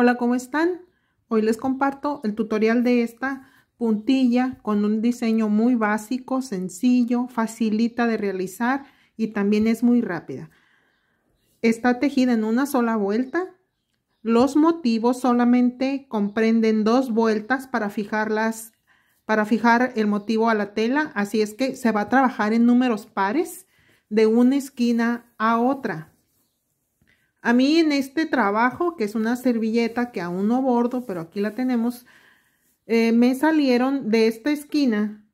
Hola, ¿cómo están? Hoy les comparto el tutorial de esta puntilla con un diseño muy básico, sencillo, facilita de realizar y también es muy rápida. Está tejida en una sola vuelta. Los motivos solamente comprenden dos vueltas para fijarlas para fijar el motivo a la tela, así es que se va a trabajar en números pares de una esquina a otra a mí en este trabajo, que es una servilleta que aún no bordo, pero aquí la tenemos, eh, me salieron de esta esquina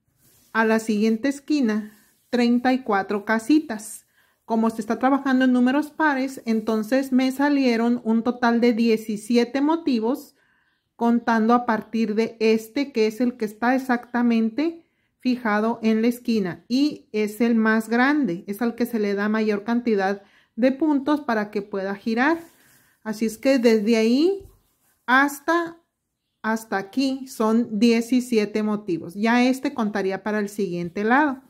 a la siguiente esquina 34 casitas. Como se está trabajando en números pares, entonces me salieron un total de 17 motivos, contando a partir de este, que es el que está exactamente fijado en la esquina y es el más grande, es al que se le da mayor cantidad de puntos para que pueda girar. Así es que desde ahí hasta, hasta aquí son 17 motivos. Ya este contaría para el siguiente lado.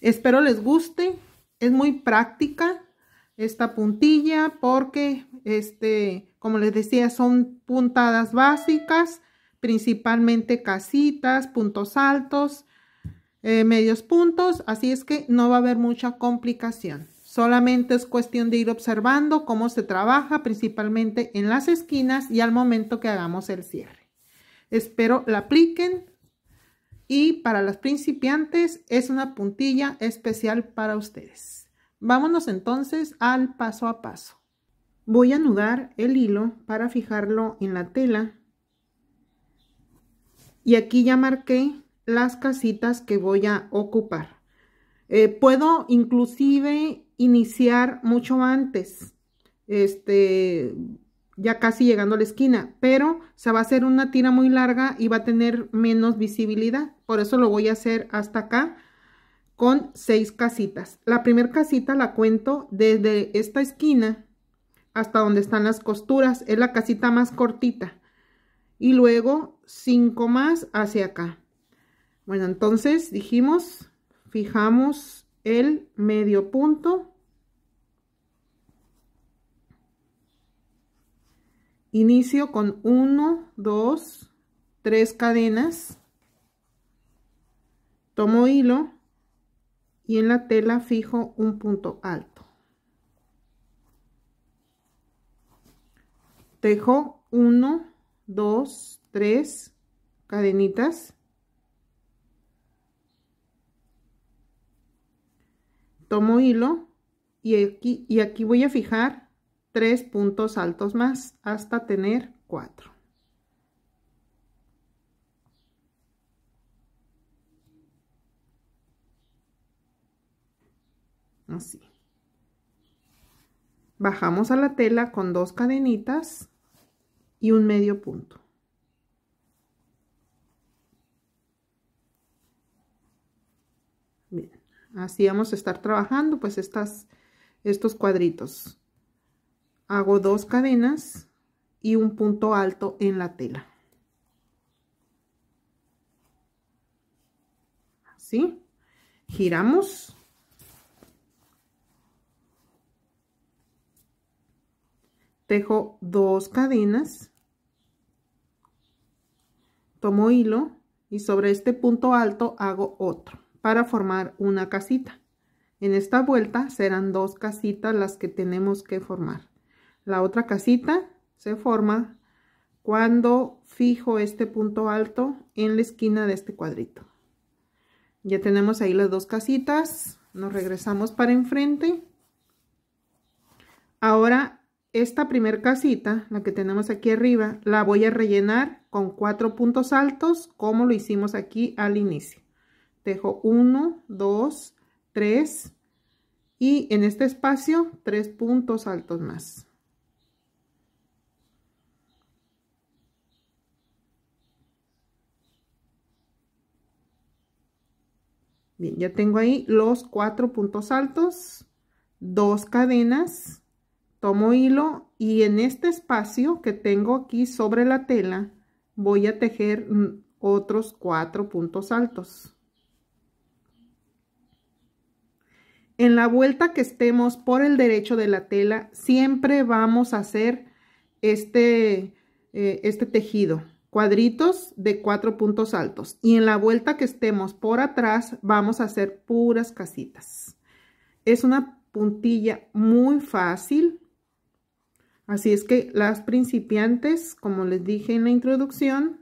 Espero les guste. Es muy práctica esta puntilla porque, este, como les decía, son puntadas básicas, principalmente casitas, puntos altos, eh, medios puntos. Así es que no va a haber mucha complicación. Solamente es cuestión de ir observando cómo se trabaja, principalmente en las esquinas y al momento que hagamos el cierre. Espero la apliquen y para las principiantes es una puntilla especial para ustedes. Vámonos entonces al paso a paso. Voy a anudar el hilo para fijarlo en la tela y aquí ya marqué las casitas que voy a ocupar. Eh, puedo inclusive iniciar mucho antes, este, ya casi llegando a la esquina, pero se va a hacer una tira muy larga y va a tener menos visibilidad, por eso lo voy a hacer hasta acá con seis casitas. La primera casita la cuento desde esta esquina hasta donde están las costuras, es la casita más cortita, y luego cinco más hacia acá. Bueno, entonces dijimos, fijamos el medio punto inicio con 1 2 3 cadenas tomo hilo y en la tela fijo un punto alto tejo 1 2 3 cadenitas tomo hilo y aquí, y aquí voy a fijar tres puntos altos más hasta tener cuatro. Así. Bajamos a la tela con dos cadenitas y un medio punto. Así vamos a estar trabajando pues estas, estos cuadritos. Hago dos cadenas y un punto alto en la tela. Así. Giramos. Tejo dos cadenas. Tomo hilo y sobre este punto alto hago otro para formar una casita. En esta vuelta serán dos casitas las que tenemos que formar. La otra casita se forma cuando fijo este punto alto en la esquina de este cuadrito. Ya tenemos ahí las dos casitas. Nos regresamos para enfrente. Ahora, esta primer casita, la que tenemos aquí arriba, la voy a rellenar con cuatro puntos altos, como lo hicimos aquí al inicio tejo 1, 2, 3 y en este espacio tres puntos altos más. Bien, ya tengo ahí los cuatro puntos altos, dos cadenas, tomo hilo y en este espacio que tengo aquí sobre la tela voy a tejer mm, otros cuatro puntos altos. En la vuelta que estemos por el derecho de la tela, siempre vamos a hacer este, eh, este tejido, cuadritos de cuatro puntos altos. Y en la vuelta que estemos por atrás, vamos a hacer puras casitas. Es una puntilla muy fácil. Así es que las principiantes, como les dije en la introducción,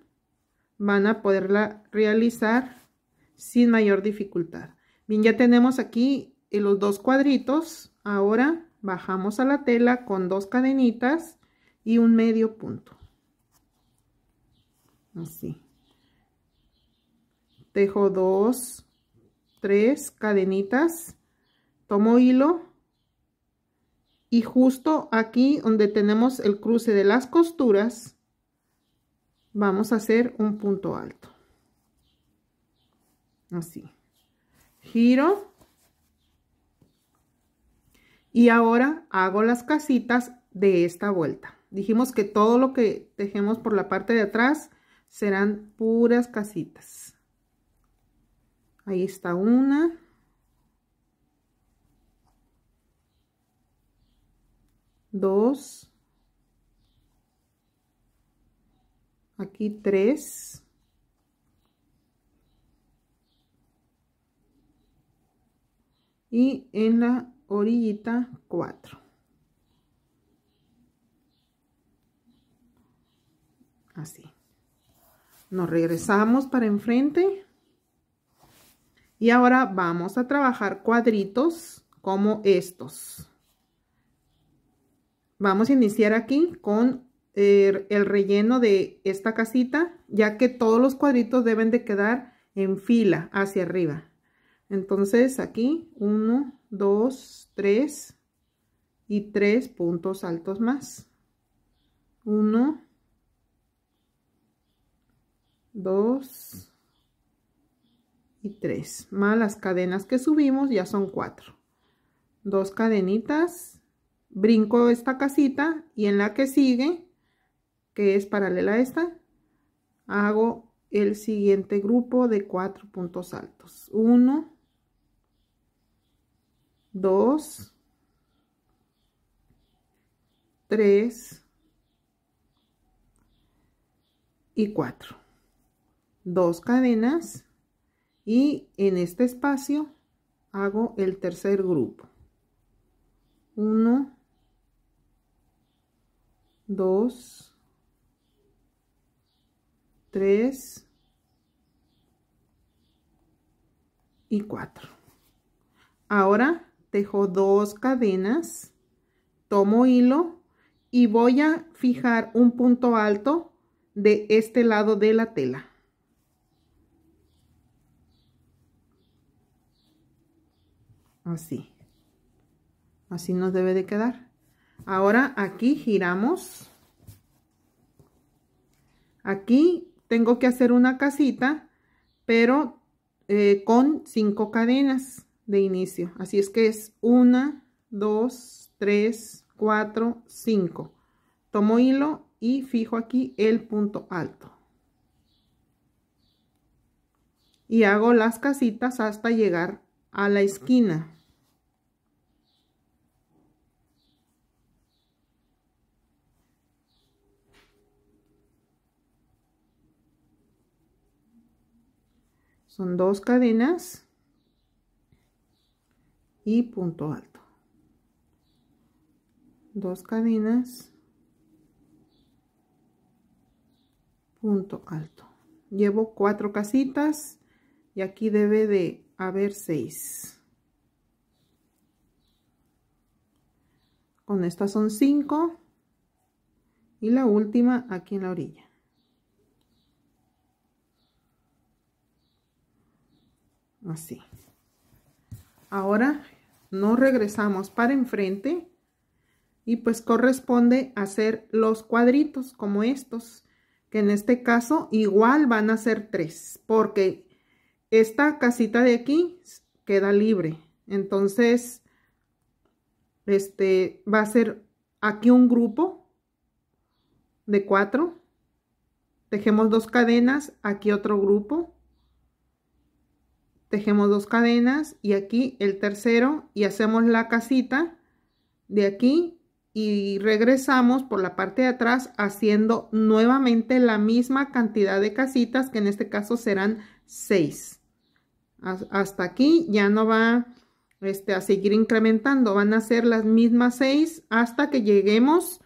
van a poderla realizar sin mayor dificultad. Bien, ya tenemos aquí y los dos cuadritos. Ahora bajamos a la tela con dos cadenitas y un medio punto. Así. Tejo dos, tres cadenitas, tomo hilo y justo aquí donde tenemos el cruce de las costuras, vamos a hacer un punto alto. Así. Giro y ahora hago las casitas de esta vuelta. Dijimos que todo lo que dejemos por la parte de atrás serán puras casitas. Ahí está una. Dos. Aquí tres. Y en la orillita 4 así nos regresamos para enfrente y ahora vamos a trabajar cuadritos como estos vamos a iniciar aquí con eh, el, relleno de esta casita ya que todos los cuadritos deben de quedar en fila hacia arriba entonces aquí uno 2, 3 y 3 puntos altos más. 1, 2 y 3. Más las cadenas que subimos ya son 4. Dos cadenitas, brinco esta casita y en la que sigue, que es paralela a esta, hago el siguiente grupo de 4 puntos altos. 1, 2, 3 y 4. Dos cadenas y en este espacio hago el tercer grupo. 1, 2, 3 y 4. Ahora tejo dos cadenas, tomo hilo y voy a fijar un punto alto de este lado de la tela. Así. Así nos debe de quedar. Ahora aquí giramos. Aquí tengo que hacer una casita, pero eh, con cinco cadenas de inicio. Así es que es 1, 2, 3, 4, 5. Tomo hilo y fijo aquí el punto alto. Y hago las casitas hasta llegar a la esquina. Son dos cadenas y punto alto dos cadenas punto alto llevo cuatro casitas y aquí debe de haber seis con estas son cinco y la última aquí en la orilla así Ahora nos regresamos para enfrente y pues corresponde hacer los cuadritos como estos, que en este caso igual van a ser tres, porque esta casita de aquí queda libre. Entonces, este va a ser aquí un grupo de cuatro. Dejemos dos cadenas, aquí otro grupo tejemos dos cadenas y aquí el tercero y hacemos la casita de aquí y regresamos por la parte de atrás haciendo nuevamente la misma cantidad de casitas que en este caso serán 6 hasta aquí ya no va este, a seguir incrementando van a ser las mismas seis hasta que lleguemos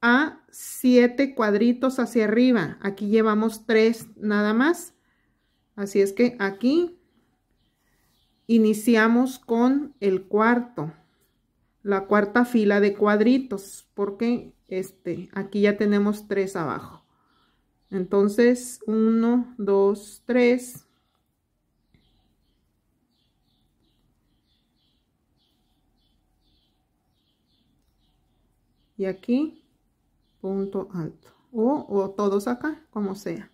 a siete cuadritos hacia arriba aquí llevamos tres nada más así es que aquí Iniciamos con el cuarto, la cuarta fila de cuadritos, porque este, aquí ya tenemos tres abajo. Entonces, uno, dos, tres. Y aquí, punto alto. O, o todos acá, como sea.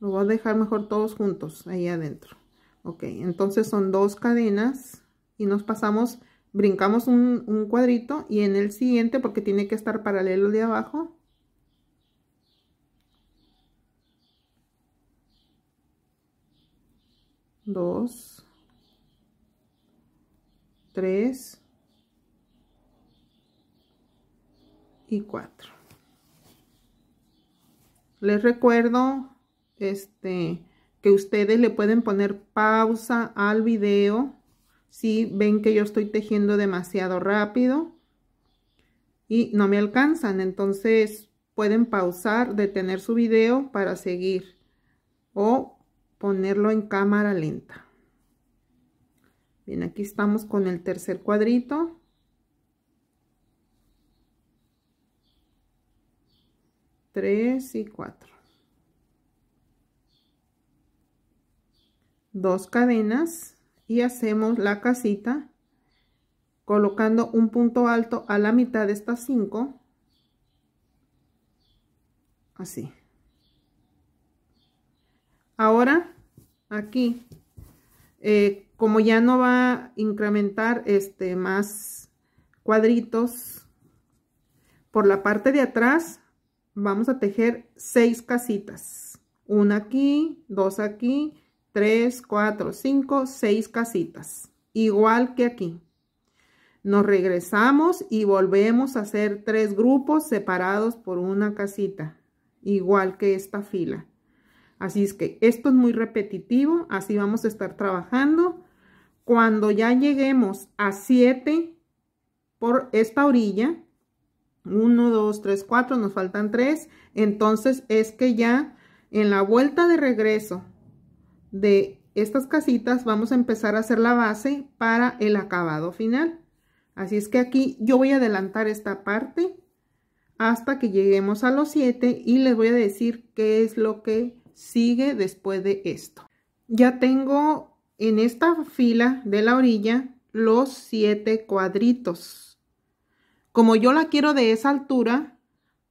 Lo voy a dejar mejor todos juntos, ahí adentro ok entonces son dos cadenas y nos pasamos brincamos un, cuadrito y en el siguiente porque tiene que estar paralelo de abajo dos tres y cuatro les recuerdo este que ustedes le pueden poner pausa al video si ven que yo estoy tejiendo demasiado rápido y no me alcanzan. Entonces pueden pausar, detener su video para seguir o ponerlo en cámara lenta. Bien, aquí estamos con el tercer cuadrito. Tres y cuatro. dos cadenas y hacemos la casita colocando un punto alto a la mitad de estas cinco así ahora aquí eh, como ya no va a incrementar este más cuadritos por la parte de atrás vamos a tejer seis casitas una aquí dos aquí 3, 4, 5, 6 casitas. Igual que aquí. Nos regresamos y volvemos a hacer tres grupos separados por una casita. Igual que esta fila. Así es que esto es muy repetitivo. Así vamos a estar trabajando. Cuando ya lleguemos a 7 por esta orilla, 1, 2, 3, 4, nos faltan 3. Entonces es que ya en la vuelta de regreso de estas casitas vamos a empezar a hacer la base para el acabado final. Así es que aquí yo voy a adelantar esta parte hasta que lleguemos a los 7 y les voy a decir qué es lo que sigue después de esto. Ya tengo en esta fila de la orilla los 7 cuadritos. Como yo la quiero de esa altura,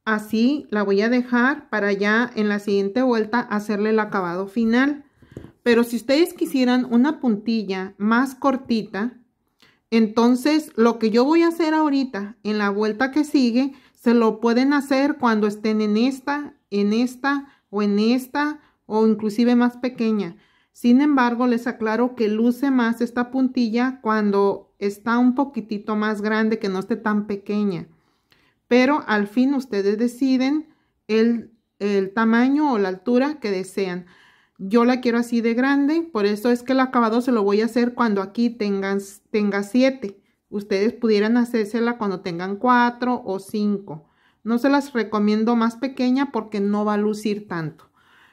así la voy a dejar para ya en la siguiente vuelta hacerle el acabado final. Pero si ustedes quisieran una puntilla más cortita, entonces lo que yo voy a hacer ahorita en la vuelta que sigue, se lo pueden hacer cuando estén en esta, en esta o en esta o inclusive más pequeña. Sin embargo, les aclaro que luce más esta puntilla cuando está un poquitito más grande, que no esté tan pequeña. Pero al fin ustedes deciden el, el tamaño o la altura que desean. Yo la quiero así de grande, por eso es que el acabado se lo voy a hacer cuando aquí tengan, tenga siete. Ustedes pudieran hacérsela cuando tengan cuatro o cinco. No se las recomiendo más pequeña porque no va a lucir tanto.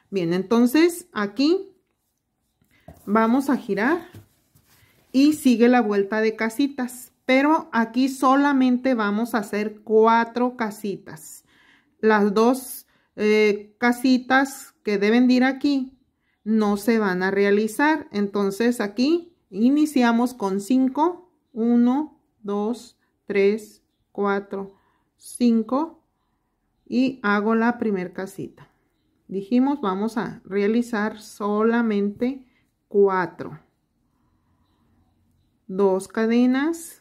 Bien, entonces aquí vamos a girar y sigue la vuelta de casitas. Pero aquí solamente vamos a hacer cuatro casitas. Las dos eh, casitas que deben ir aquí no se van a realizar. Entonces aquí iniciamos con 5, 1, 2, 3, 4, 5 y hago la primer casita. Dijimos vamos a realizar solamente 4. 2 cadenas,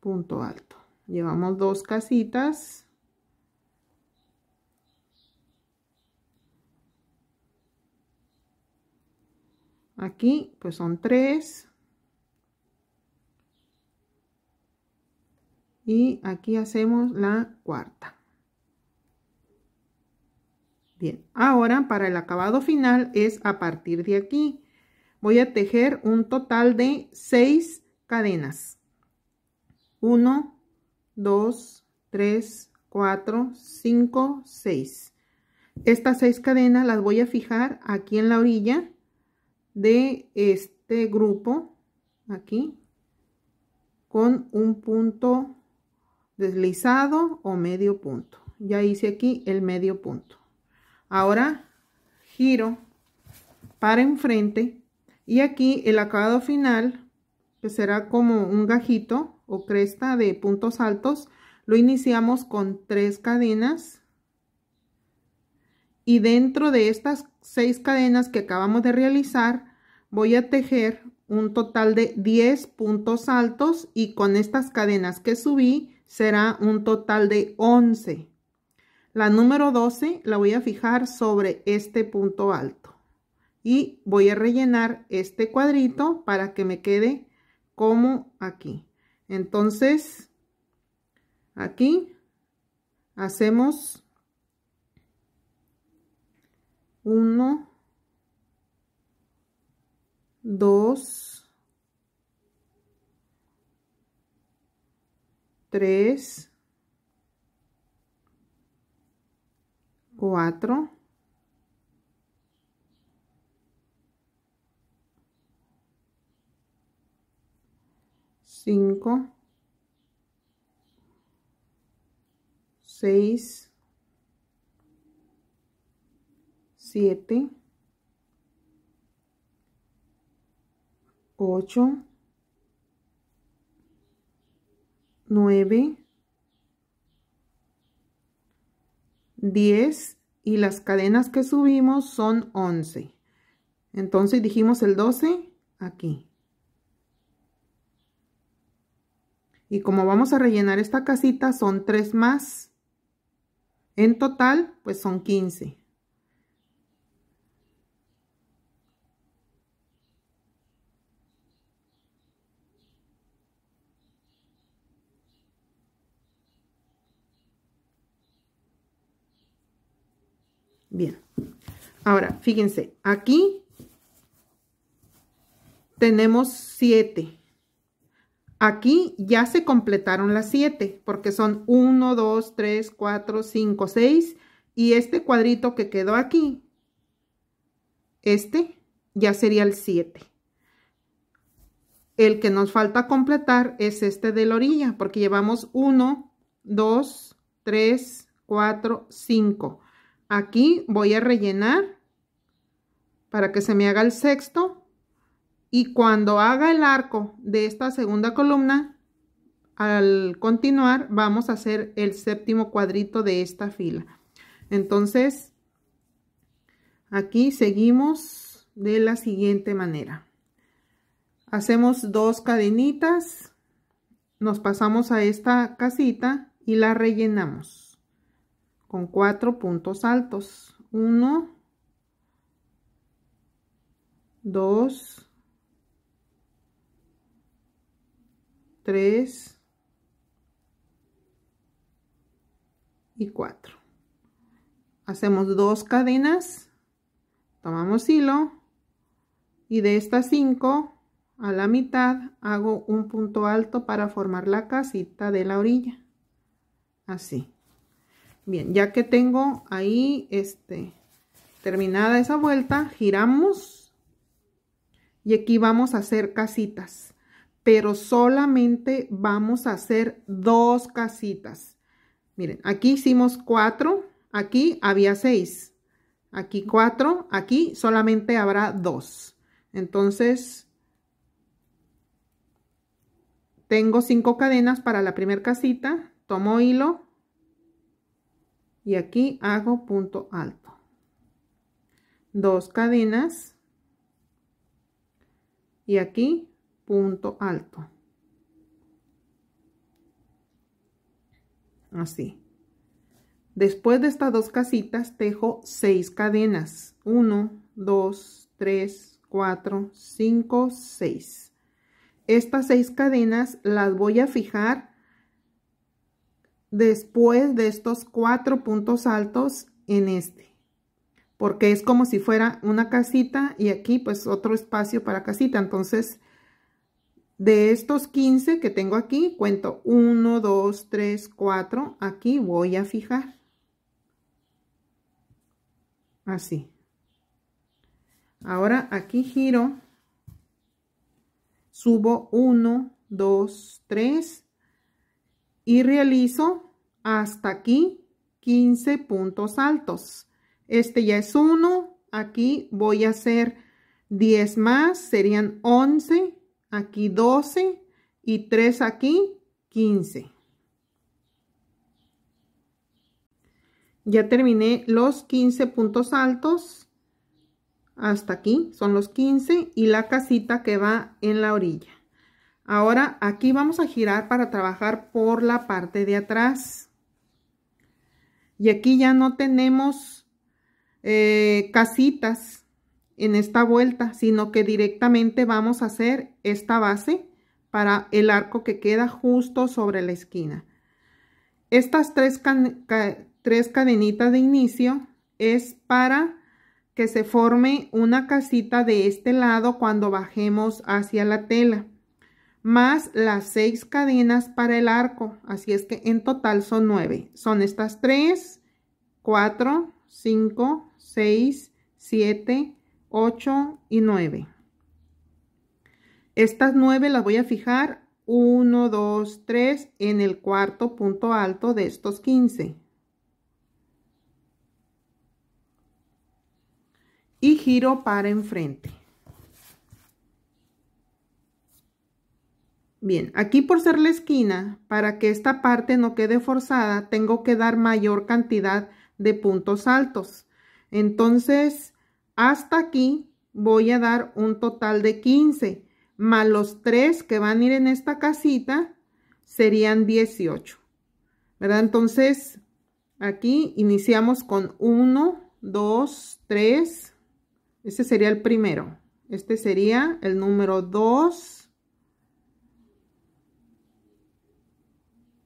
punto alto. Llevamos dos casitas. Aquí pues son tres. Y aquí hacemos la cuarta. Bien, ahora para el acabado final es a partir de aquí. Voy a tejer un total de seis cadenas. 1, 2, 3, 4, 5, 6. Estas seis cadenas las voy a fijar aquí en la orilla de este grupo aquí con un punto deslizado o medio punto ya hice aquí el medio punto ahora giro para enfrente y aquí el acabado final que será como un gajito o cresta de puntos altos lo iniciamos con tres cadenas y dentro de estas seis cadenas que acabamos de realizar voy a tejer un total de 10 puntos altos y con estas cadenas que subí será un total de 11. La número 12 la voy a fijar sobre este punto alto y voy a rellenar este cuadrito para que me quede como aquí. Entonces aquí hacemos 1, 2, 3, 4, 5, 6, 7, 8, 9, 10 y las cadenas que subimos son 11. Entonces dijimos el 12 aquí. Y como vamos a rellenar esta casita, son 3 más. En total, pues son 15. Bien. Ahora, fíjense, aquí tenemos 7. Aquí ya se completaron las 7, porque son 1, 2, 3, 4, 5, 6. Y este cuadrito que quedó aquí, este ya sería el 7. El que nos falta completar es este de la orilla, porque llevamos 1, 2, 3, 4, 5. Aquí voy a rellenar para que se me haga el sexto. Y cuando haga el arco de esta segunda columna, al continuar vamos a hacer el séptimo cuadrito de esta fila. Entonces, aquí seguimos de la siguiente manera. Hacemos dos cadenitas, nos pasamos a esta casita y la rellenamos con cuatro puntos altos. Uno, dos, tres y cuatro. Hacemos dos cadenas, tomamos hilo y de estas cinco a la mitad hago un punto alto para formar la casita de la orilla. Así. Bien, ya que tengo ahí este, terminada esa vuelta, giramos y aquí vamos a hacer casitas, pero solamente vamos a hacer dos casitas. Miren, aquí hicimos cuatro, aquí había seis, aquí cuatro, aquí solamente habrá dos. Entonces, tengo cinco cadenas para la primera casita, tomo hilo, y aquí hago punto alto dos cadenas y aquí punto alto así después de estas dos casitas tejo seis cadenas 1 2 3 4 5 6 estas seis cadenas las voy a fijar después de estos cuatro puntos altos en este porque es como si fuera una casita y aquí pues otro espacio para casita entonces de estos 15 que tengo aquí cuento 1 2 3 4 aquí voy a fijar así ahora aquí giro subo 1 2 3 y realizo hasta aquí 15 puntos altos. Este ya es uno. Aquí voy a hacer 10 más. Serían 11. Aquí 12. Y 3 aquí 15. Ya terminé los 15 puntos altos. Hasta aquí son los 15 y la casita que va en la orilla. Ahora aquí vamos a girar para trabajar por la parte de atrás. Y aquí ya no tenemos eh, casitas en esta vuelta, sino que directamente vamos a hacer esta base para el arco que queda justo sobre la esquina. Estas tres, tres cadenitas de inicio es para que se forme una casita de este lado cuando bajemos hacia la tela más las seis cadenas para el arco. Así es que en total son nueve. Son estas 3: 4, 5, 6, 7, 8 y 9. Estas nueve las voy a fijar 1, 2, 3 en el cuarto punto alto de estos 15. Y giro para enfrente. Bien, aquí por ser la esquina, para que esta parte no quede forzada, tengo que dar mayor cantidad de puntos altos. Entonces, hasta aquí voy a dar un total de 15, más los 3 que van a ir en esta casita, serían 18. ¿Verdad? Entonces, aquí iniciamos con 1, 2, 3. Este sería el primero. Este sería el número 2,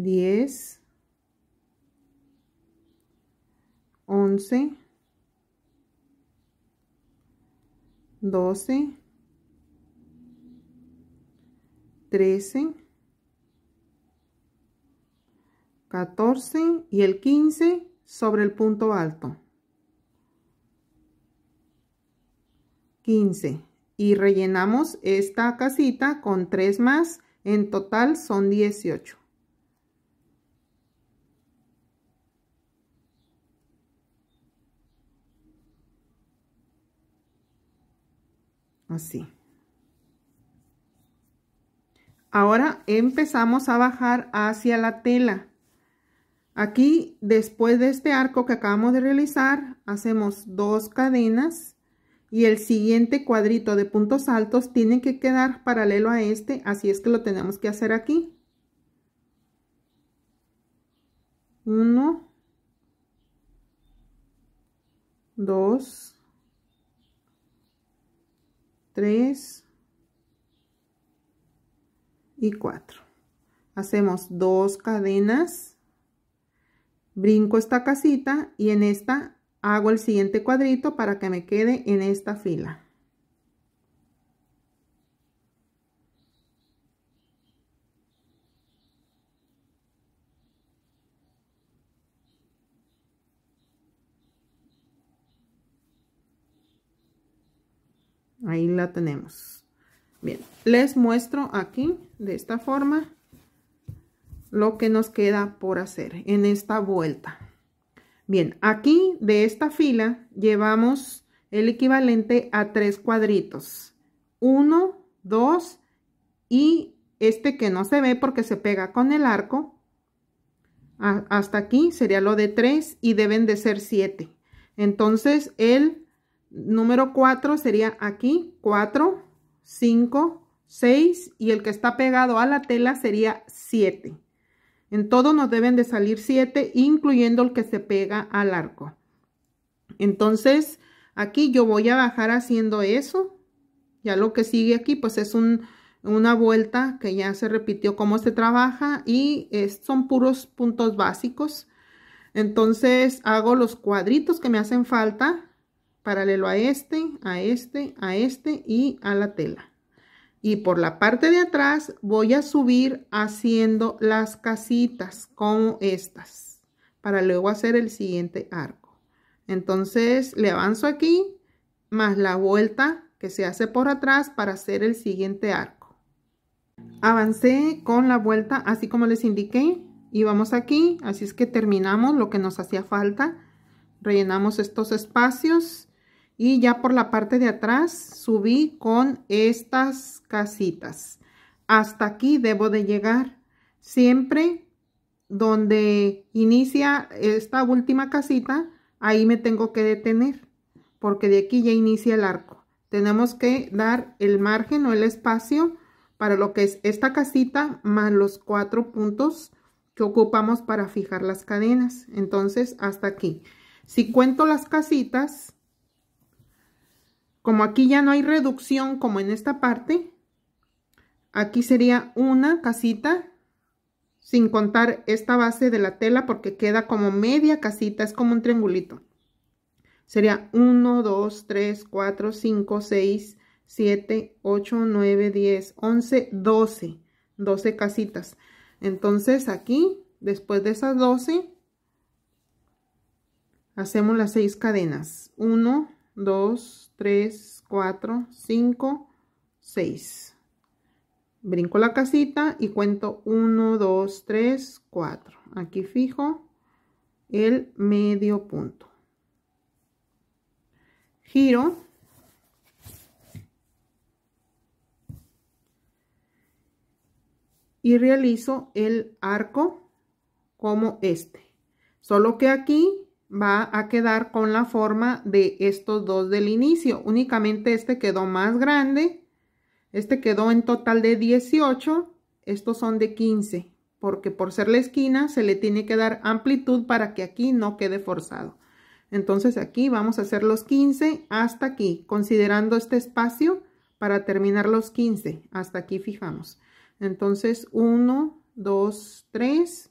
10, 11, 12, 13, 14 y el 15 sobre el punto alto. 15 y rellenamos esta casita con 3 más, en total son 18. así. Ahora empezamos a bajar hacia la tela. Aquí, después de este arco que acabamos de realizar, hacemos dos cadenas y el siguiente cuadrito de puntos altos tiene que quedar paralelo a este, así es que lo tenemos que hacer aquí. Uno, dos, 3 y 4 hacemos dos cadenas brinco esta casita y en esta hago el siguiente cuadrito para que me quede en esta fila ahí la tenemos. Bien, les muestro aquí de esta forma lo que nos queda por hacer en esta vuelta. Bien, aquí de esta fila llevamos el equivalente a tres cuadritos. Uno, dos y este que no se ve porque se pega con el arco. hasta aquí sería lo de tres y deben de ser siete. Entonces el número 4 sería aquí, 4, 5, 6 y el que está pegado a la tela sería 7. En todo nos deben de salir 7, incluyendo el que se pega al arco. Entonces, aquí yo voy a bajar haciendo eso. Ya lo que sigue aquí, pues es un, una vuelta que ya se repitió cómo se trabaja y son puros puntos básicos. Entonces, hago los cuadritos que me hacen falta paralelo a este, a este, a este y a la tela. Y por la parte de atrás voy a subir haciendo las casitas como estas para luego hacer el siguiente arco. Entonces le avanzo aquí más la vuelta que se hace por atrás para hacer el siguiente arco. Avancé con la vuelta así como les indiqué y vamos aquí, así es que terminamos lo que nos hacía falta. Rellenamos estos espacios y ya por la parte de atrás subí con estas casitas. Hasta aquí debo de llegar. Siempre donde inicia esta última casita, ahí me tengo que detener porque de aquí ya inicia el arco. Tenemos que dar el margen o el espacio para lo que es esta casita más los cuatro puntos que ocupamos para fijar las cadenas. Entonces, hasta aquí. Si cuento las casitas, como aquí ya no hay reducción como en esta parte, aquí sería una casita sin contar esta base de la tela porque queda como media casita, es como un triangulito. Sería 1, 2, 3, 4, 5, 6, 7, 8, 9, 10, 11, 12. 12 casitas. Entonces aquí, después de esas 12, hacemos las 6 cadenas. 1, 2, 3, 4, 5, 6. Brinco la casita y cuento 1, 2, 3, 4. Aquí fijo el medio punto. Giro. Y realizo el arco como este. Solo que aquí va a quedar con la forma de estos dos del inicio. Únicamente este quedó más grande. Este quedó en total de 18. Estos son de 15. Porque por ser la esquina se le tiene que dar amplitud para que aquí no quede forzado. Entonces aquí vamos a hacer los 15 hasta aquí. Considerando este espacio para terminar los 15. Hasta aquí fijamos. Entonces 1, 2, 3,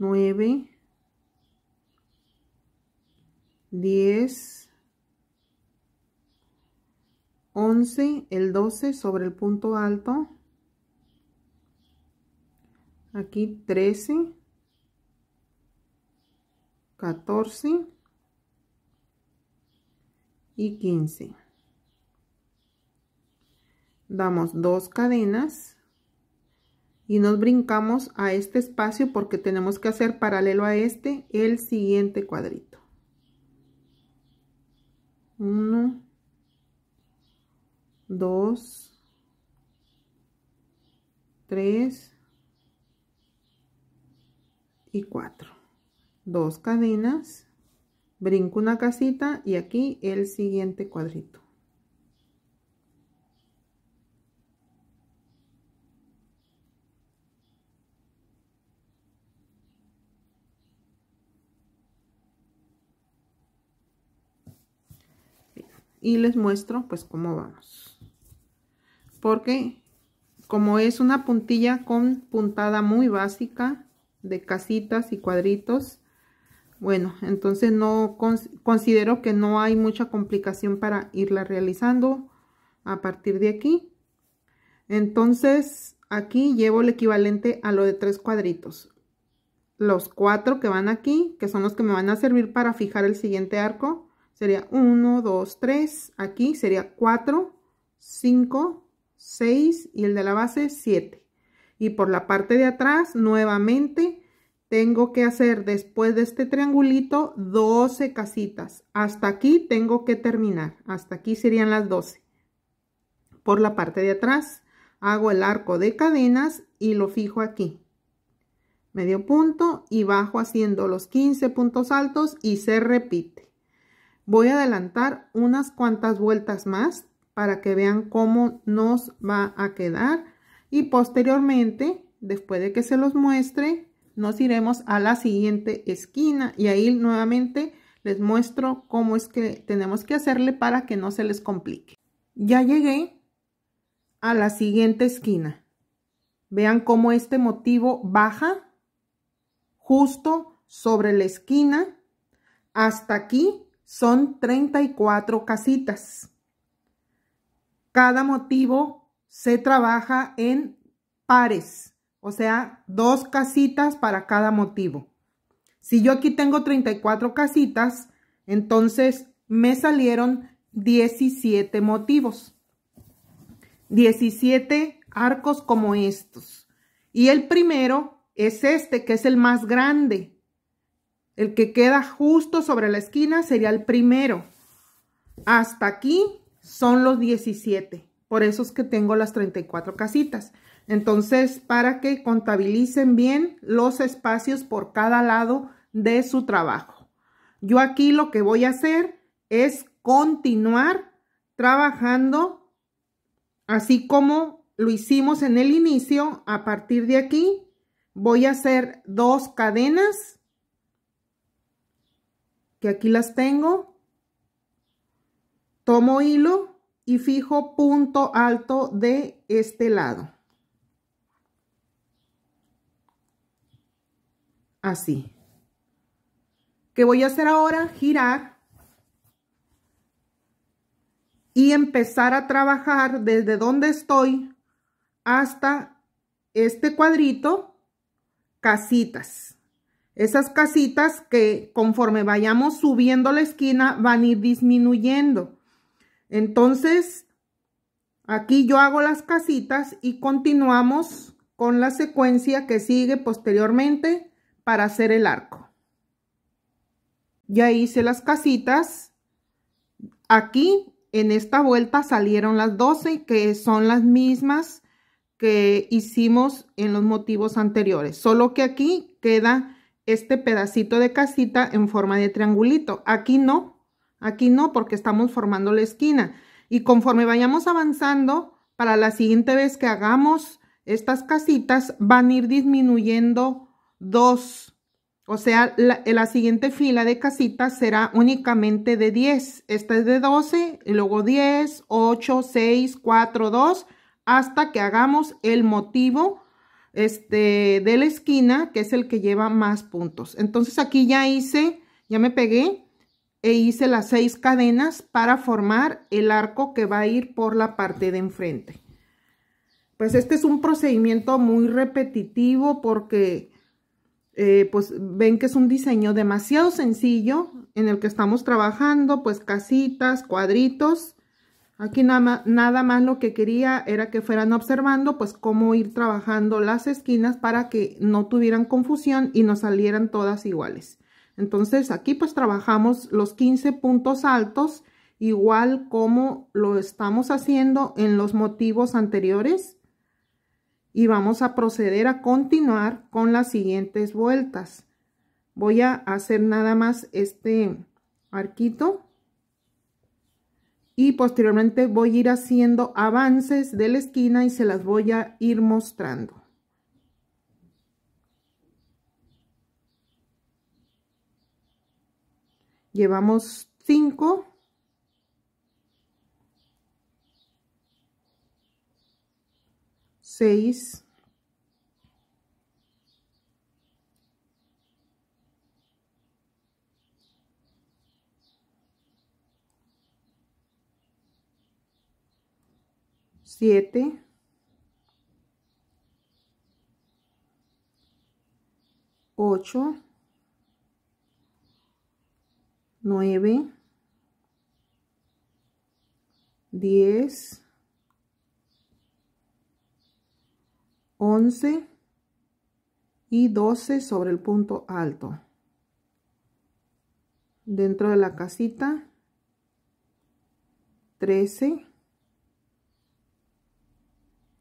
9, 10, 11, el 12 sobre el punto alto, aquí 13, 14 y 15. Damos dos cadenas y nos brincamos a este espacio porque tenemos que hacer paralelo a este el siguiente cuadrito. Uno. Dos. Tres. y cuatro. Dos cadenas, brinco una casita y aquí el siguiente cuadrito. y les muestro pues cómo vamos. Porque como es una puntilla con puntada muy básica de casitas y cuadritos, bueno, entonces no considero que no hay mucha complicación para irla realizando a partir de aquí. Entonces aquí llevo el equivalente a lo de tres cuadritos. Los cuatro que van aquí, que son los que me van a servir para fijar el siguiente arco Sería 1, 2, 3. Aquí sería 4, 5, 6 y el de la base 7. Y por la parte de atrás, nuevamente, tengo que hacer después de este triangulito 12 casitas. Hasta aquí tengo que terminar. Hasta aquí serían las 12. Por la parte de atrás hago el arco de cadenas y lo fijo aquí. Medio punto y bajo haciendo los 15 puntos altos y se repite. Voy a adelantar unas cuantas vueltas más para que vean cómo nos va a quedar. Y posteriormente, después de que se los muestre, nos iremos a la siguiente esquina y ahí nuevamente les muestro cómo es que tenemos que hacerle para que no se les complique. Ya llegué a la siguiente esquina. Vean cómo este motivo baja justo sobre la esquina hasta aquí son 34 casitas. Cada motivo se trabaja en pares, o sea, dos casitas para cada motivo. Si yo aquí tengo 34 casitas, entonces me salieron 17 motivos. 17 arcos como estos. Y el primero es este, que es el más grande. El que queda justo sobre la esquina sería el primero. Hasta aquí son los 17. Por eso es que tengo las 34 casitas. Entonces, para que contabilicen bien los espacios por cada lado de su trabajo. Yo aquí lo que voy a hacer es continuar trabajando así como lo hicimos en el inicio. A partir de aquí voy a hacer dos cadenas que aquí las tengo, tomo hilo y fijo punto alto de este lado. Así. ¿Qué voy a hacer ahora? Girar y empezar a trabajar desde donde estoy hasta este cuadrito, casitas. Esas casitas que conforme vayamos subiendo la esquina van a ir disminuyendo. Entonces, aquí yo hago las casitas y continuamos con la secuencia que sigue posteriormente para hacer el arco. Ya hice las casitas. Aquí en esta vuelta salieron las 12 que son las mismas que hicimos en los motivos anteriores. Solo que aquí queda este pedacito de casita en forma de triangulito. Aquí no, aquí no porque estamos formando la esquina. Y conforme vayamos avanzando, para la siguiente vez que hagamos estas casitas, van a ir disminuyendo dos. O sea, la, eh, la siguiente fila de casitas será únicamente de 10. Esta es de 12, y luego 10, 8, 6, 4, 2, hasta que hagamos el motivo este, de la esquina, que es el que lleva más puntos. Entonces aquí ya hice, ya me pegué e hice las seis cadenas para formar el arco que va a ir por la parte de enfrente. Pues este es un procedimiento muy repetitivo porque eh, pues ven que es un diseño demasiado sencillo en el que estamos trabajando pues casitas, cuadritos Aquí nada, más lo que quería era que fueran observando pues cómo ir trabajando las esquinas para que no tuvieran confusión y no salieran todas iguales. Entonces aquí pues trabajamos los 15 puntos altos igual como lo estamos haciendo en los motivos anteriores. Y vamos a proceder a continuar con las siguientes vueltas. Voy a hacer nada más este arquito y posteriormente voy a ir haciendo avances de la esquina y se las voy a ir mostrando. Llevamos 5. Seis. 7 8 9 10 11 y 12 sobre el punto alto dentro de la casita 13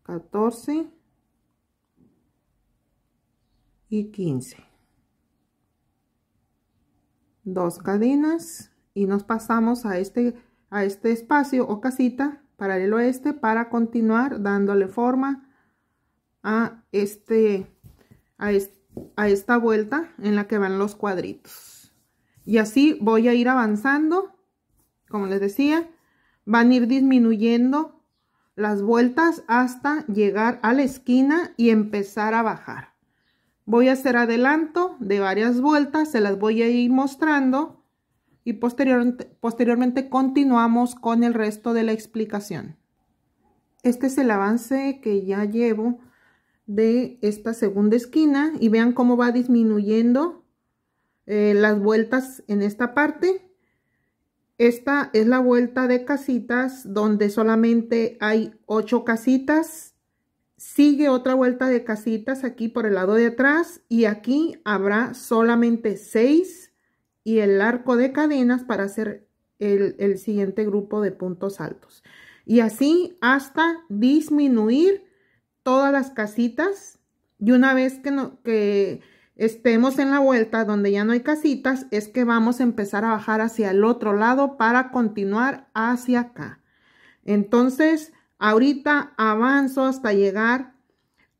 14 y 15 dos cadenas y nos pasamos a este a este espacio o casita paralelo a este para continuar dándole forma a este a, a esta vuelta en la que van los cuadritos y así voy a ir avanzando como les decía van a ir disminuyendo las vueltas hasta llegar a la esquina y empezar a bajar. Voy a hacer adelanto de varias vueltas, se las voy a ir mostrando y posteriormente continuamos con el resto de la explicación. Este es el avance que ya llevo de esta segunda esquina y vean cómo va disminuyendo eh, las vueltas en esta parte esta es la vuelta de casitas donde solamente hay ocho casitas. Sigue otra vuelta de casitas aquí por el lado de atrás y aquí habrá solamente seis y el arco de cadenas para hacer el, el siguiente grupo de puntos altos. Y así hasta disminuir todas las casitas y una vez que, no, que estemos en la vuelta donde ya no hay casitas, es que vamos a empezar a bajar hacia el otro lado para continuar hacia acá. Entonces, ahorita avanzo hasta llegar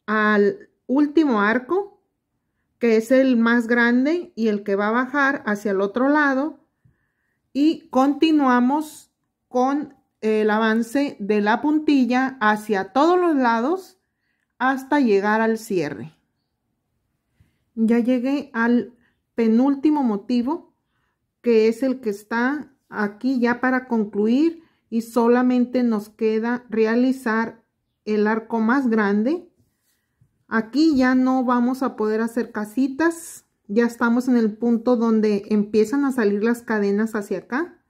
al último arco, que es el más grande y el que va a bajar hacia el otro lado. Y continuamos con el avance de la puntilla hacia todos los lados hasta llegar al cierre. Ya llegué al penúltimo motivo, que es el que está aquí ya para concluir y solamente nos queda realizar el arco más grande. Aquí ya no vamos a poder hacer casitas. Ya estamos en el punto donde empiezan a salir las cadenas hacia acá.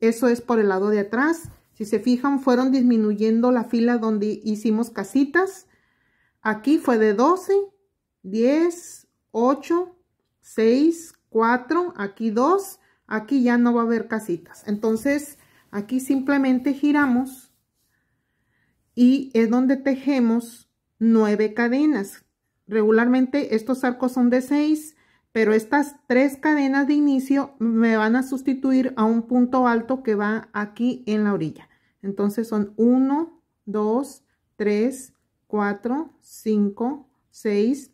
Eso es por el lado de atrás. Si se fijan, fueron disminuyendo la fila donde hicimos casitas. Aquí fue de 12, 10, 8, 6, 4, aquí 2, aquí ya no va a haber casitas. Entonces, aquí simplemente giramos y es donde tejemos 9 cadenas. Regularmente estos arcos son de 6, pero estas 3 cadenas de inicio me van a sustituir a un punto alto que va aquí en la orilla. Entonces son 1, 2, 3, 4, 5, 6,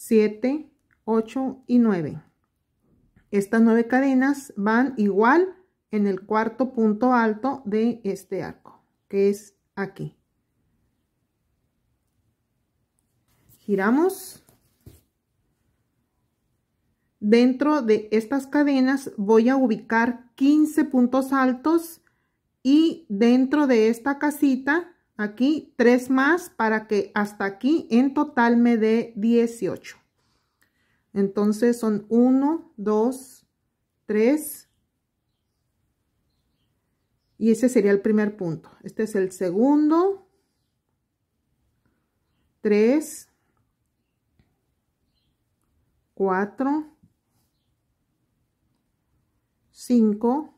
7, 8 y 9. Estas nueve cadenas van igual en el cuarto punto alto de este arco, que es aquí. Giramos. Dentro de estas cadenas voy a ubicar 15 puntos altos y dentro de esta casita aquí tres más para que hasta aquí en total me dé 18. Entonces son 1, 2, 3. Y ese sería el primer punto. Este es el segundo. 3, 4, 5,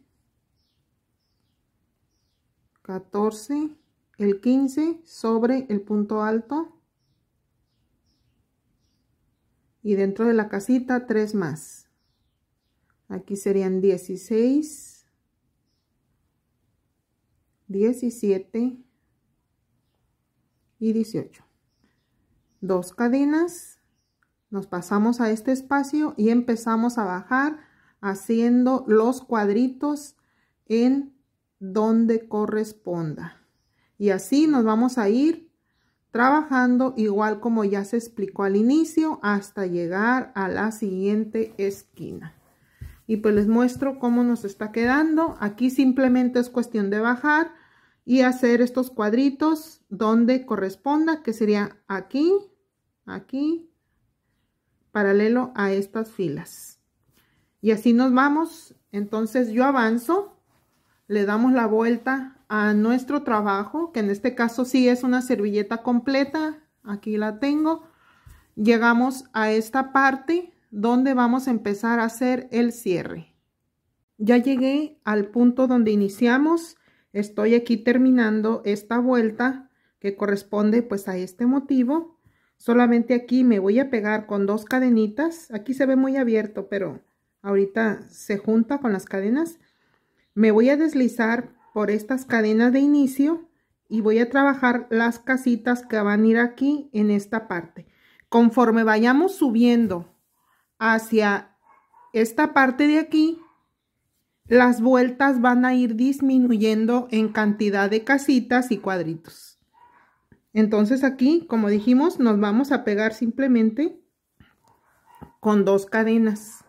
14, el 15 sobre el punto alto y dentro de la casita 3 más. Aquí serían 16, 17 y 18. Dos cadenas, nos pasamos a este espacio y empezamos a bajar haciendo los cuadritos en donde corresponda. Y así nos vamos a ir trabajando igual como ya se explicó al inicio hasta llegar a la siguiente esquina. Y pues les muestro cómo nos está quedando. Aquí simplemente es cuestión de bajar y hacer estos cuadritos donde corresponda, que sería aquí, aquí, paralelo a estas filas. Y así nos vamos. Entonces yo avanzo le damos la vuelta a nuestro trabajo, que en este caso sí es una servilleta completa, aquí la tengo, llegamos a esta parte donde vamos a empezar a hacer el cierre. Ya llegué al punto donde iniciamos, estoy aquí terminando esta vuelta que corresponde pues a este motivo. Solamente aquí me voy a pegar con dos cadenitas, aquí se ve muy abierto, pero ahorita se junta con las cadenas me voy a deslizar por estas cadenas de inicio y voy a trabajar las casitas que van a ir aquí en esta parte. Conforme vayamos subiendo hacia esta parte de aquí, las vueltas van a ir disminuyendo en cantidad de casitas y cuadritos. Entonces aquí, como dijimos, nos vamos a pegar simplemente con dos cadenas.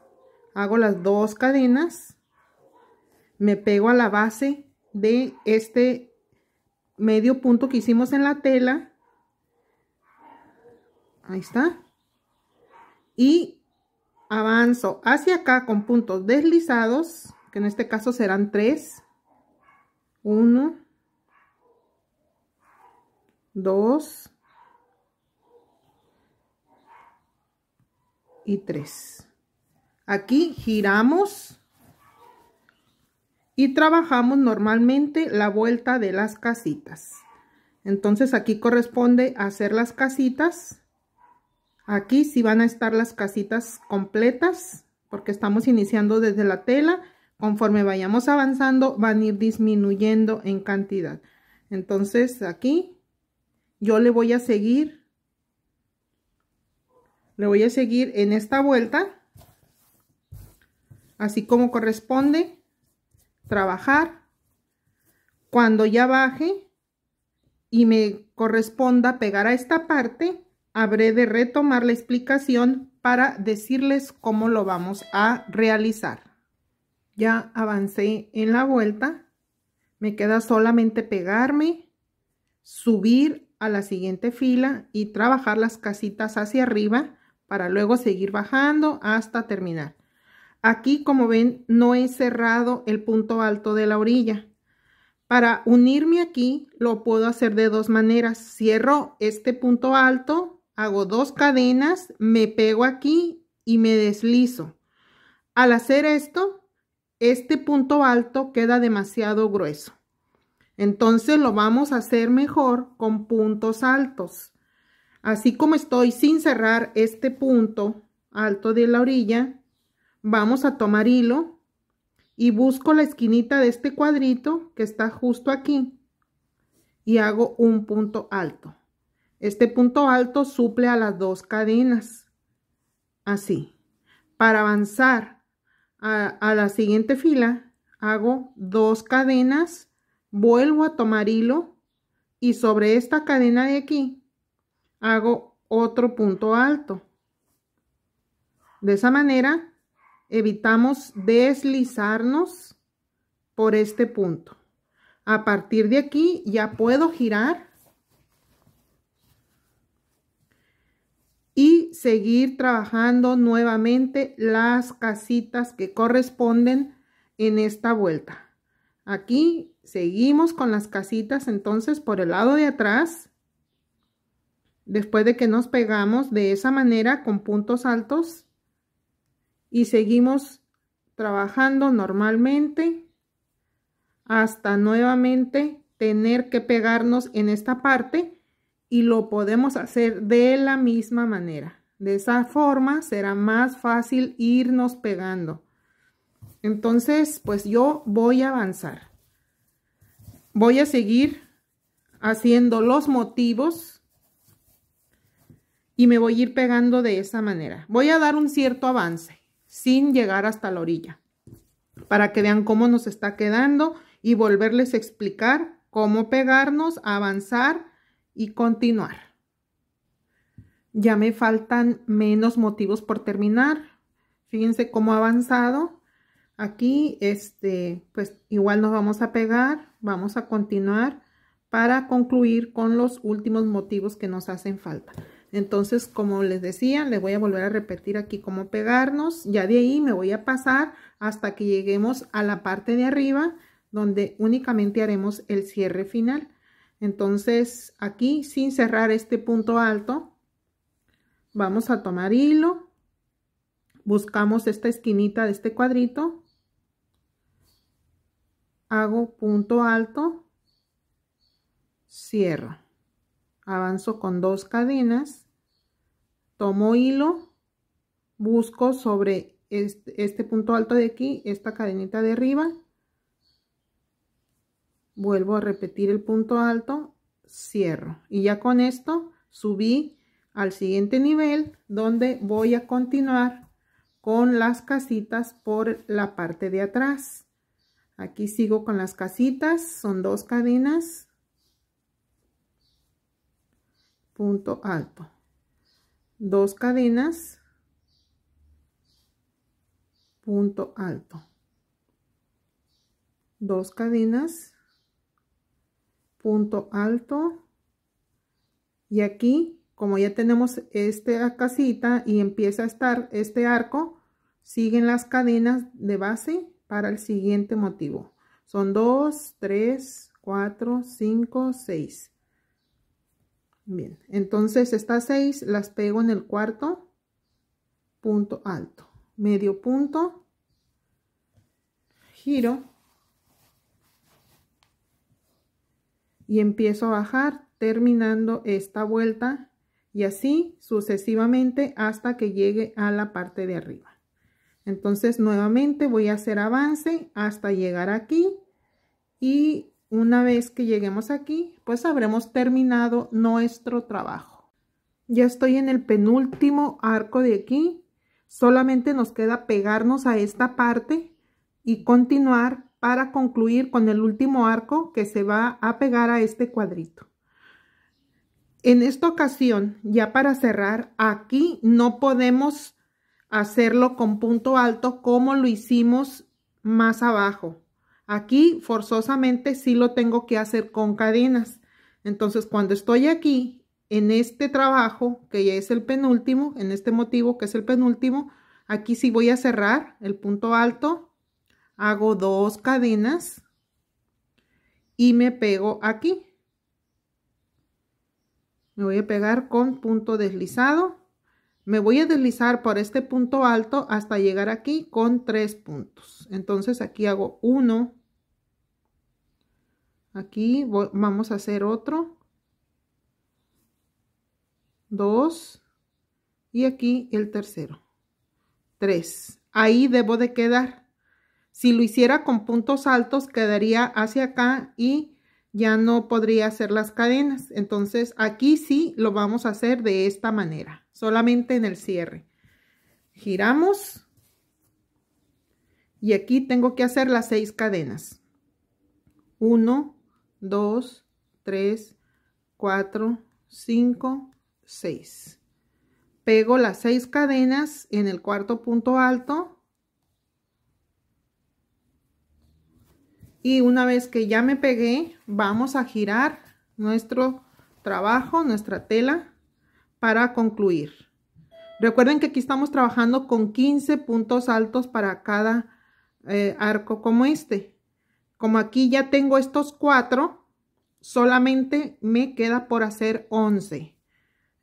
Hago las dos cadenas me pego a la base de este medio punto que hicimos en la tela. Ahí está. Y avanzo hacia acá con puntos deslizados, que en este caso serán tres. Uno. Dos. Y tres. Aquí giramos y trabajamos normalmente la vuelta de las casitas. Entonces aquí corresponde hacer las casitas. Aquí sí van a estar las casitas completas porque estamos iniciando desde la tela. Conforme vayamos avanzando van a ir disminuyendo en cantidad. Entonces aquí yo le voy a seguir. Le voy a seguir en esta vuelta. Así como corresponde trabajar. Cuando ya baje y me corresponda pegar a esta parte, habré de retomar la explicación para decirles cómo lo vamos a realizar. Ya avancé en la vuelta. Me queda solamente pegarme, subir a la siguiente fila y trabajar las casitas hacia arriba para luego seguir bajando hasta terminar. Aquí, como ven, no he cerrado el punto alto de la orilla. Para unirme aquí, lo puedo hacer de dos maneras. Cierro este punto alto, hago dos cadenas, me pego aquí y me deslizo. Al hacer esto, este punto alto queda demasiado grueso. Entonces lo vamos a hacer mejor con puntos altos. Así como estoy sin cerrar este punto alto de la orilla, vamos a tomar hilo y busco la esquinita de este cuadrito que está justo aquí y hago un punto alto. Este punto alto suple a las dos cadenas, así. Para avanzar a, la siguiente fila, hago dos cadenas, vuelvo a tomar hilo y sobre esta cadena de aquí hago otro punto alto. De esa manera evitamos deslizarnos por este punto. A partir de aquí ya puedo girar y seguir trabajando nuevamente las casitas que corresponden en esta vuelta. Aquí seguimos con las casitas entonces por el lado de atrás. Después de que nos pegamos de esa manera con puntos altos, y seguimos trabajando normalmente hasta nuevamente tener que pegarnos en esta parte y lo podemos hacer de la misma manera. De esa forma será más fácil irnos pegando. Entonces, pues yo voy a avanzar. Voy a seguir haciendo los motivos y me voy a ir pegando de esa manera. Voy a dar un cierto avance sin llegar hasta la orilla. Para que vean cómo nos está quedando y volverles a explicar cómo pegarnos, avanzar y continuar. Ya me faltan menos motivos por terminar. Fíjense cómo ha avanzado. Aquí, este, pues igual nos vamos a pegar, vamos a continuar para concluir con los últimos motivos que nos hacen falta. Entonces, como les decía, les voy a volver a repetir aquí cómo pegarnos. Ya de ahí me voy a pasar hasta que lleguemos a la parte de arriba donde únicamente haremos el cierre final. Entonces, aquí sin cerrar este punto alto, vamos a tomar hilo, buscamos esta esquinita de este cuadrito, hago punto alto, cierro avanzo con dos cadenas, tomo hilo, busco sobre este, este punto alto de aquí, esta cadenita de arriba, vuelvo a repetir el punto alto, cierro. Y ya con esto subí al siguiente nivel donde voy a continuar con las casitas por la parte de atrás. Aquí sigo con las casitas, son dos cadenas, punto alto dos cadenas punto alto dos cadenas punto alto y aquí como ya tenemos esta casita y empieza a estar este arco siguen las cadenas de base para el siguiente motivo son dos tres cuatro cinco seis Bien, entonces estas seis las pego en el cuarto punto alto. Medio punto, giro. Y empiezo a bajar terminando esta vuelta y así sucesivamente hasta que llegue a la parte de arriba. Entonces nuevamente voy a hacer avance hasta llegar aquí y una vez que lleguemos aquí, pues habremos terminado nuestro trabajo. Ya estoy en el penúltimo arco de aquí. Solamente nos queda pegarnos a esta parte y continuar para concluir con el último arco que se va a pegar a este cuadrito. En esta ocasión, ya para cerrar, aquí no podemos hacerlo con punto alto como lo hicimos más abajo. Aquí forzosamente sí lo tengo que hacer con cadenas. Entonces cuando estoy aquí, en este trabajo, que ya es el penúltimo, en este motivo que es el penúltimo, aquí sí voy a cerrar el punto alto, hago dos cadenas y me pego aquí. Me voy a pegar con punto deslizado. Me voy a deslizar por este punto alto hasta llegar aquí con tres puntos. Entonces aquí hago uno, aquí vamos a hacer otro dos y aquí el tercero tres ahí debo de quedar si lo hiciera con puntos altos quedaría hacia acá y ya no podría hacer las cadenas entonces aquí sí lo vamos a hacer de esta manera solamente en el cierre giramos y aquí tengo que hacer las seis cadenas uno 2, 3, 4, 5, 6. Pego las 6 cadenas en el cuarto punto alto. Y una vez que ya me pegué, vamos a girar nuestro trabajo, nuestra tela, para concluir. Recuerden que aquí estamos trabajando con 15 puntos altos para cada eh, arco como este. Como aquí ya tengo estos cuatro, solamente me queda por hacer 11.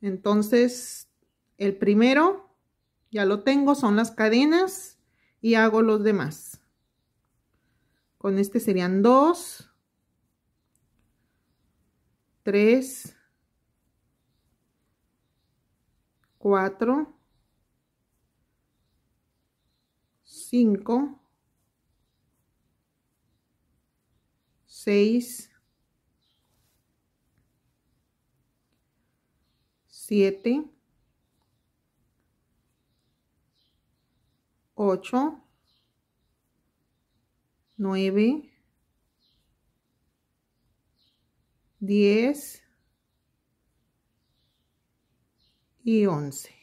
Entonces, el primero ya lo tengo, son las cadenas y hago los demás. Con este serían 2, 3, 4, 5, 6, 7, 8, 9, 10 y 11.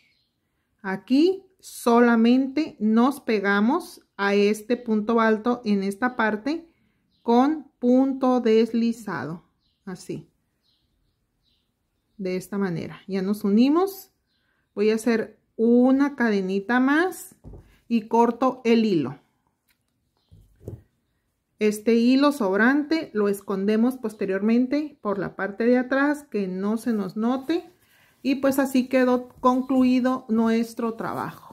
Aquí solamente nos pegamos a este punto alto en esta parte con punto deslizado, así. De esta manera. Ya nos unimos. Voy a hacer una cadenita más y corto el hilo. Este hilo sobrante lo escondemos posteriormente por la parte de atrás que no se nos note. Y pues así quedó concluido nuestro trabajo.